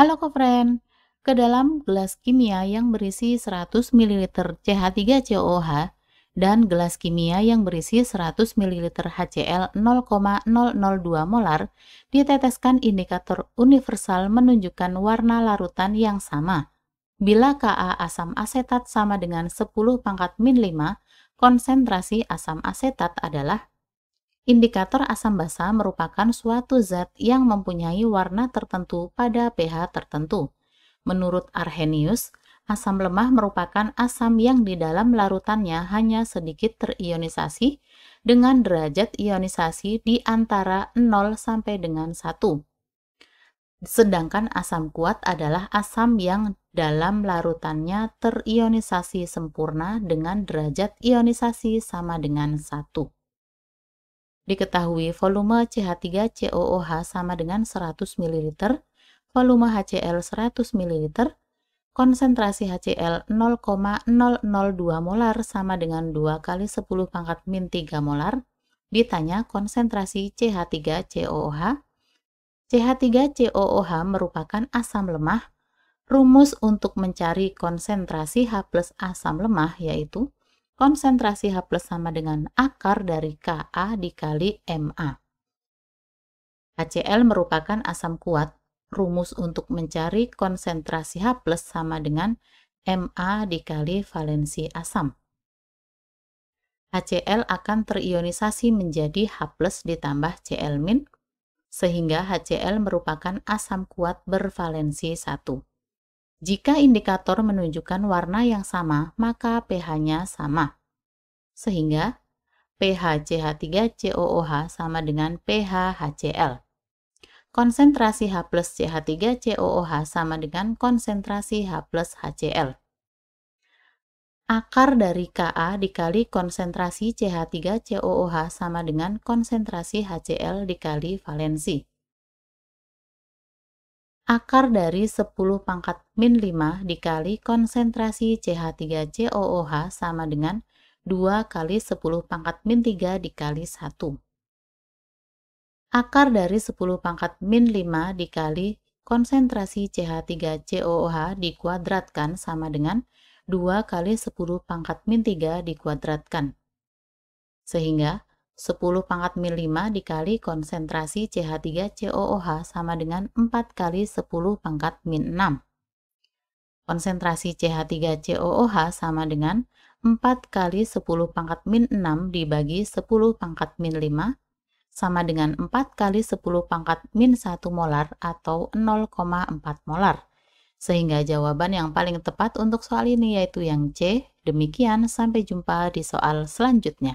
Halo kofren, ke dalam gelas kimia yang berisi 100 ml CH3COH dan gelas kimia yang berisi 100 ml HCl 0,002 molar diteteskan indikator universal menunjukkan warna larutan yang sama. Bila Ka asam asetat sama dengan 10 pangkat min 5, konsentrasi asam asetat adalah Indikator asam basa merupakan suatu zat yang mempunyai warna tertentu pada pH tertentu. Menurut Arrhenius, asam lemah merupakan asam yang di dalam larutannya hanya sedikit terionisasi dengan derajat ionisasi di antara 0 sampai dengan 1. Sedangkan asam kuat adalah asam yang dalam larutannya terionisasi sempurna dengan derajat ionisasi sama dengan 1. Diketahui volume CH3COOH sama dengan 100 ml, volume HCl 100 ml, konsentrasi HCl 0,002 molar sama dengan 2 kali 10 pangkat min 3 molar, ditanya konsentrasi CH3COOH. CH3COOH merupakan asam lemah. Rumus untuk mencari konsentrasi H plus asam lemah yaitu konsentrasi H plus sama dengan akar dari Ka dikali Ma. HCl merupakan asam kuat. Rumus untuk mencari konsentrasi H plus sama dengan Ma dikali valensi asam. HCl akan terionisasi menjadi H plus ditambah Cl min, sehingga HCl merupakan asam kuat bervalensi 1. Jika indikator menunjukkan warna yang sama, maka pH-nya sama. Sehingga pH CH3COOH sama dengan pH HCl. Konsentrasi H plus CH3COOH sama dengan konsentrasi H plus HCl. Akar dari Ka dikali konsentrasi CH3COOH sama dengan konsentrasi HCl dikali valensi akar dari 10 pangkat min 5 dikali konsentrasi CH3COOH sama dengan 2 kali 10 pangkat min 3 dikali 1. Akar dari 10 pangkat min 5 dikali konsentrasi CH3COOH dikuadratkan sama dengan 2 kali 10 pangkat min 3 dikuadratkan. Sehingga 10 pangkat mil 5 dikali konsentrasi CH3COOH sama dengan 4 kali 10 pangkat min 6. Konsentrasi CH3COOH sama dengan 4 kali 10 pangkat min 6 dibagi 10 pangkat min 5 sama dengan 4 kali 10 pangkat min 1 molar atau 0,4 molar. Sehingga jawaban yang paling tepat untuk soal ini yaitu yang C. Demikian, sampai jumpa di soal selanjutnya.